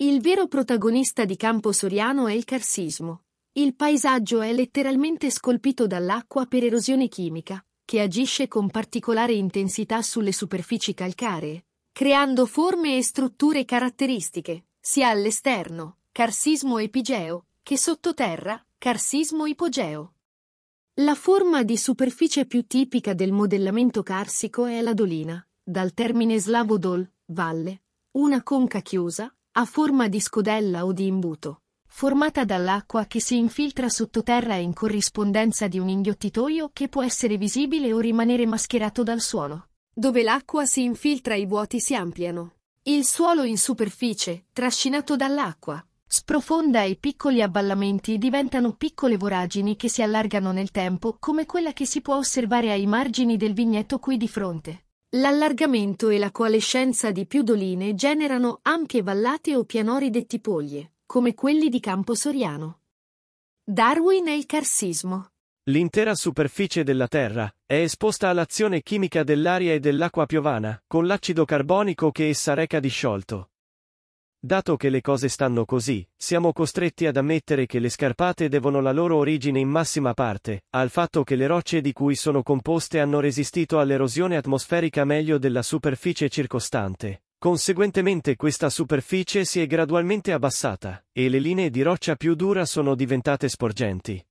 Il vero protagonista di Campo Soriano è il carsismo. Il paesaggio è letteralmente scolpito dall'acqua per erosione chimica, che agisce con particolare intensità sulle superfici calcaree, creando forme e strutture caratteristiche, sia all'esterno, carsismo epigeo, che sottoterra, carsismo ipogeo. La forma di superficie più tipica del modellamento carsico è la dolina, dal termine slavo dol, valle, una conca chiusa, a forma di scodella o di imbuto, formata dall'acqua che si infiltra sottoterra in corrispondenza di un inghiottitoio che può essere visibile o rimanere mascherato dal suono. Dove l'acqua si infiltra i vuoti si ampliano. Il suolo in superficie, trascinato dall'acqua, sprofonda e i piccoli abballamenti diventano piccole voragini che si allargano nel tempo come quella che si può osservare ai margini del vigneto qui di fronte. L'allargamento e la coalescenza di più doline generano ampie vallate o pianori detti poglie, come quelli di Campo Soriano. Darwin e il carsismo. L'intera superficie della Terra è esposta all'azione chimica dell'aria e dell'acqua piovana, con l'acido carbonico che essa reca disciolto. Dato che le cose stanno così, siamo costretti ad ammettere che le scarpate devono la loro origine in massima parte al fatto che le rocce di cui sono composte hanno resistito all'erosione atmosferica meglio della superficie circostante. Conseguentemente questa superficie si è gradualmente abbassata, e le linee di roccia più dura sono diventate sporgenti.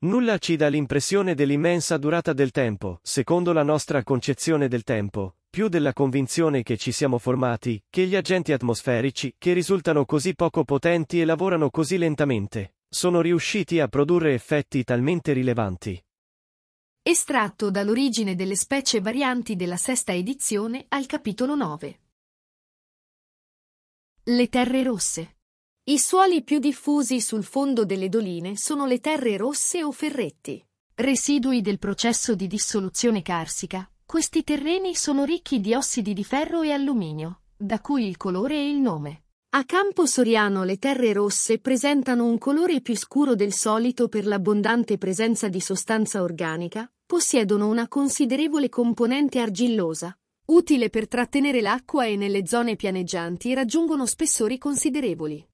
Nulla ci dà l'impressione dell'immensa durata del tempo, secondo la nostra concezione del tempo, più della convinzione che ci siamo formati, che gli agenti atmosferici, che risultano così poco potenti e lavorano così lentamente, sono riusciti a produrre effetti talmente rilevanti. Estratto dall'origine delle specie varianti della sesta edizione al capitolo 9. Le terre rosse. I suoli più diffusi sul fondo delle doline sono le terre rosse o ferretti, residui del processo di dissoluzione carsica, questi terreni sono ricchi di ossidi di ferro e alluminio, da cui il colore e il nome. A Campo Soriano le terre rosse presentano un colore più scuro del solito per l'abbondante presenza di sostanza organica, possiedono una considerevole componente argillosa, utile per trattenere l'acqua e nelle zone pianeggianti raggiungono spessori considerevoli.